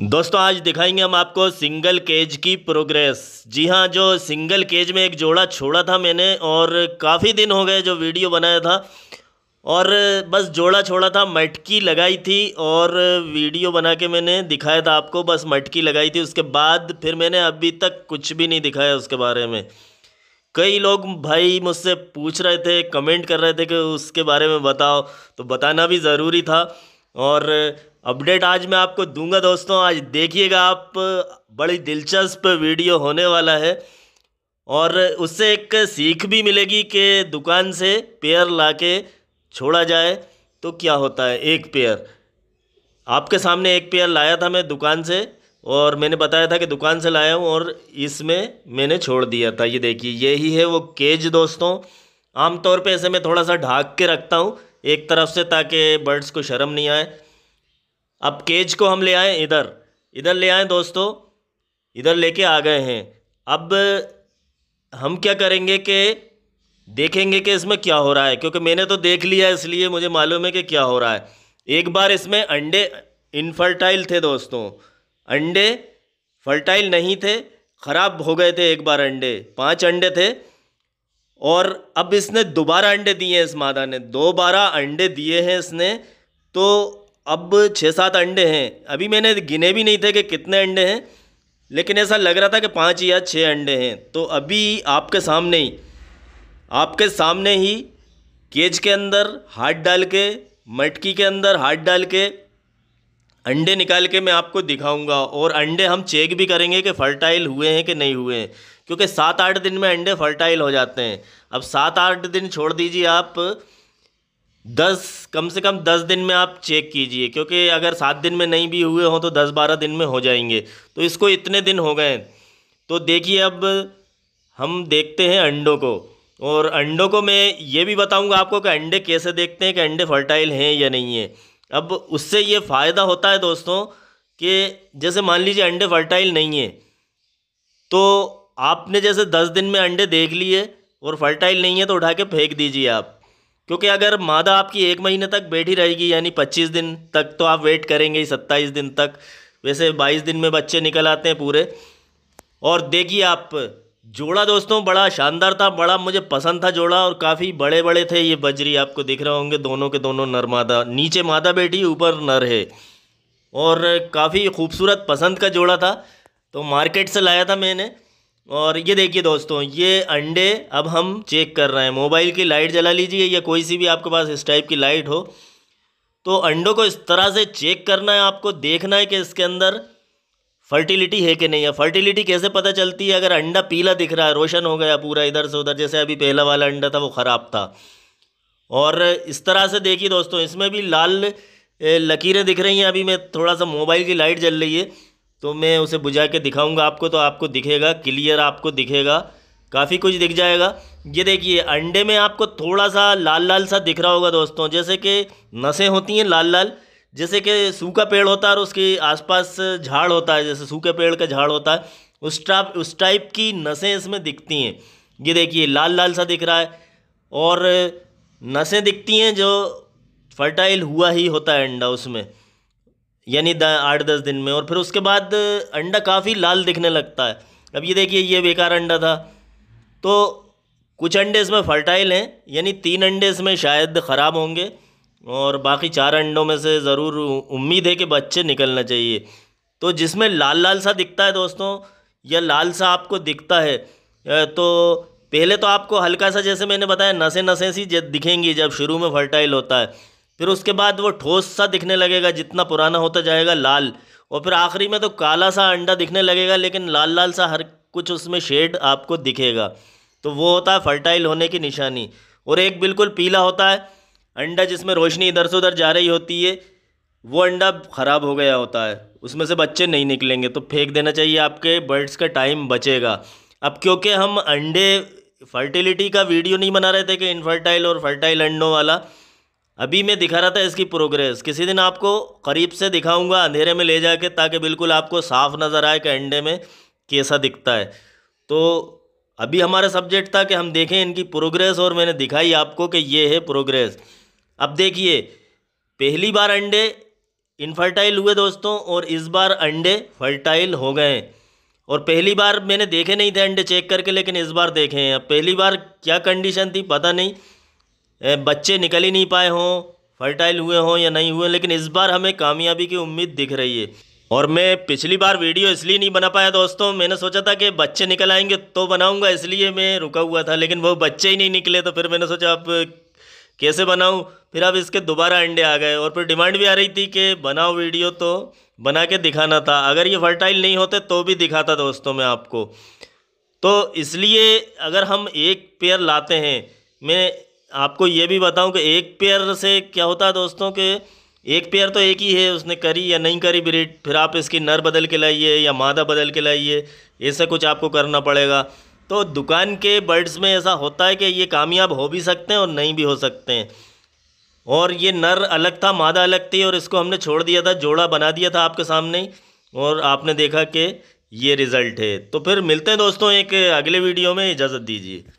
दोस्तों आज दिखाएंगे हम आपको सिंगल केज की प्रोग्रेस जी हाँ जो सिंगल केज में एक जोड़ा छोड़ा था मैंने और काफ़ी दिन हो गए जो वीडियो बनाया था और बस जोड़ा छोड़ा था मटकी लगाई थी और वीडियो बना के मैंने दिखाया था आपको बस मटकी लगाई थी उसके बाद फिर मैंने अभी तक कुछ भी नहीं दिखाया उसके बारे में कई लोग भाई मुझसे पूछ रहे थे कमेंट कर रहे थे कि उसके बारे में बताओ तो बताना भी ज़रूरी था और अपडेट आज मैं आपको दूंगा दोस्तों आज देखिएगा आप बड़ी दिलचस्प वीडियो होने वाला है और उससे एक सीख भी मिलेगी कि दुकान से पेयर ला के छोड़ा जाए तो क्या होता है एक पेयर आपके सामने एक पेयर लाया था मैं दुकान से और मैंने बताया था कि दुकान से लाया हूँ और इसमें मैंने छोड़ दिया था ये देखिए यही है वो केज दोस्तों आमतौर पे ऐसे मैं थोड़ा सा ढाक के रखता हूँ एक तरफ से ताकि बर्ड्स को शर्म नहीं आए अब केज को हम ले आए इधर इधर ले आए दोस्तों इधर लेके आ गए हैं अब हम क्या करेंगे कि देखेंगे कि इसमें क्या हो रहा है क्योंकि मैंने तो देख लिया इसलिए मुझे मालूम है कि क्या हो रहा है एक बार इसमें अंडे इनफर्टाइल थे दोस्तों अंडे फर्टाइल नहीं थे ख़राब हो गए थे एक बार अंडे पांच अंडे थे और अब इसने दोबारा अंडे दिए हैं इस मादा ने दोबारा अंडे दिए हैं इसने तो अब छः सात अंडे हैं अभी मैंने गिने भी नहीं थे कि कितने अंडे हैं लेकिन ऐसा लग रहा था कि पाँच या छः अंडे हैं तो अभी आपके सामने ही आपके सामने ही केज के अंदर हाथ डाल के मटकी के अंदर हाथ डाल के अंडे निकाल के मैं आपको दिखाऊंगा और अंडे हम चेक भी करेंगे कि फ़र्टाइल हुए हैं कि नहीं हुए हैं क्योंकि सात आठ दिन में अंडे फर्टाइल हो जाते हैं अब सात आठ दिन छोड़ दीजिए आप दस कम से कम दस दिन में आप चेक कीजिए क्योंकि अगर सात दिन में नहीं भी हुए हों तो दस बारह दिन में हो जाएंगे तो इसको इतने दिन हो गए तो देखिए अब हम देखते हैं अंडों को और अंडों को मैं ये भी बताऊंगा आपको कि अंडे कैसे देखते हैं कि अंडे फर्टाइल हैं या नहीं है अब उससे ये फ़ायदा होता है दोस्तों कि जैसे मान लीजिए अंडे फर्टाइल नहीं है तो आपने जैसे दस दिन में अंडे देख लिए और फर्टाइल नहीं है तो उठा के फेंक दीजिए आप क्योंकि अगर मादा आपकी एक महीने तक बैठी रहेगी यानी पच्चीस दिन तक तो आप वेट करेंगे ही सत्ताईस दिन तक वैसे बाईस दिन में बच्चे निकल आते हैं पूरे और देखिए आप जोड़ा दोस्तों बड़ा शानदार था बड़ा मुझे पसंद था जोड़ा और काफ़ी बड़े बड़े थे ये बजरी आपको दिख रहे होंगे दोनों के दोनों नर मादा नीचे मादा बैठी ऊपर नर है और काफ़ी खूबसूरत पसंद का जोड़ा था तो मार्केट से लाया था मैंने और ये देखिए दोस्तों ये अंडे अब हम चेक कर रहे हैं मोबाइल की लाइट जला लीजिए या कोई सी भी आपके पास इस टाइप की लाइट हो तो अंडों को इस तरह से चेक करना है आपको देखना है कि इसके अंदर फर्टिलिटी है कि नहीं है फर्टिलिटी कैसे पता चलती है अगर अंडा पीला दिख रहा है रोशन हो गया पूरा इधर से उधर जैसे अभी पहला वाला अंडा था वो ख़राब था और इस तरह से देखिए दोस्तों इसमें भी लाल लकीरें दिख रही हैं अभी मैं थोड़ा सा मोबाइल की लाइट जल रही है तो मैं उसे बुझा के दिखाऊंगा आपको तो आपको दिखेगा क्लियर आपको दिखेगा काफ़ी कुछ दिख जाएगा ये देखिए अंडे में आपको थोड़ा सा लाल लाल सा दिख रहा होगा दोस्तों जैसे कि नसें होती हैं लाल लाल जैसे कि सूखा पेड़ होता है और उसके आसपास झाड़ होता है जैसे सूखे पेड़ का झाड़ होता है उस टाप उस टाइप की नसें इसमें दिखती हैं ये देखिए लाल लाल सा दिख रहा है और नसें दिखती हैं जो फर्टाइल हुआ ही होता है अंडा उसमें यानी आठ दस दिन में और फिर उसके बाद अंडा काफ़ी लाल दिखने लगता है अब ये देखिए ये बेकार अंडा था तो कुछ अंडे इसमें फर्टाइल हैं यानी तीन अंडे इसमें शायद ख़राब होंगे और बाकी चार अंडों में से ज़रूर उम्मीद है कि बच्चे निकलना चाहिए तो जिसमें लाल लाल सा दिखता है दोस्तों या लाल सा आपको दिखता है तो पहले तो आपको हल्का सा जैसे मैंने बताया नसें नसें सी दिखेंगी जब शुरू में फर्टाइल होता है फिर उसके बाद वो ठोस सा दिखने लगेगा जितना पुराना होता जाएगा लाल और फिर आखिरी में तो काला सा अंडा दिखने लगेगा लेकिन लाल लाल सा हर कुछ उसमें शेड आपको दिखेगा तो वो होता है फर्टाइल होने की निशानी और एक बिल्कुल पीला होता है अंडा जिसमें रोशनी इधर से उधर जा रही होती है वो अंडा ख़राब हो गया होता है उसमें से बच्चे नहीं निकलेंगे तो फेंक देना चाहिए आपके बर्ड्स का टाइम बचेगा अब क्योंकि हम अंडे फर्टिलिटी का वीडियो नहीं बना रहे थे कि इनफर्टाइल और फर्टाइल अंडों वाला अभी मैं दिखा रहा था इसकी प्रोग्रेस किसी दिन आपको करीब से दिखाऊंगा अंधेरे में ले जाके ताकि बिल्कुल आपको साफ नज़र आए कि अंडे में कैसा दिखता है तो अभी हमारा सब्जेक्ट था कि हम देखें इनकी प्रोग्रेस और मैंने दिखाई आपको कि ये है प्रोग्रेस अब देखिए पहली बार अंडे इनफर्टाइल हुए दोस्तों और इस बार अंडे फर्टाइल हो गए और पहली बार मैंने देखे नहीं थे अंडे चेक करके लेकिन इस बार देखे हैं अब पहली बार क्या कंडीशन थी पता नहीं बच्चे निकल ही नहीं पाए हों फर्टाइल हुए हों या नहीं हुए लेकिन इस बार हमें कामयाबी की उम्मीद दिख रही है और मैं पिछली बार वीडियो इसलिए नहीं बना पाया दोस्तों मैंने सोचा था कि बच्चे निकल आएंगे तो बनाऊंगा इसलिए मैं रुका हुआ था लेकिन वो बच्चे ही नहीं निकले तो फिर मैंने सोचा आप कैसे बनाऊं फिर अब इसके दोबारा अंडे आ गए और फिर डिमांड भी आ रही थी कि बनाओ वीडियो तो बना के दिखाना था अगर ये फर्टाइल नहीं होते तो भी दिखाता दोस्तों मैं आपको तो इसलिए अगर हम एक पेयर लाते हैं मैं आपको ये भी बताऊं कि एक पेयर से क्या होता है दोस्तों कि एक पेयर तो एक ही है उसने करी या नहीं करी ब्रीड फिर आप इसकी नर बदल के लाइए या मादा बदल के लाइए ऐसा कुछ आपको करना पड़ेगा तो दुकान के बर्ड्स में ऐसा होता है कि ये कामयाब हो भी सकते हैं और नहीं भी हो सकते हैं और ये नर अलग था मादा अलग थी और इसको हमने छोड़ दिया था जोड़ा बना दिया था आपके सामने और आपने देखा कि ये रिज़ल्ट है तो फिर मिलते हैं दोस्तों एक अगले वीडियो में इजाज़त दीजिए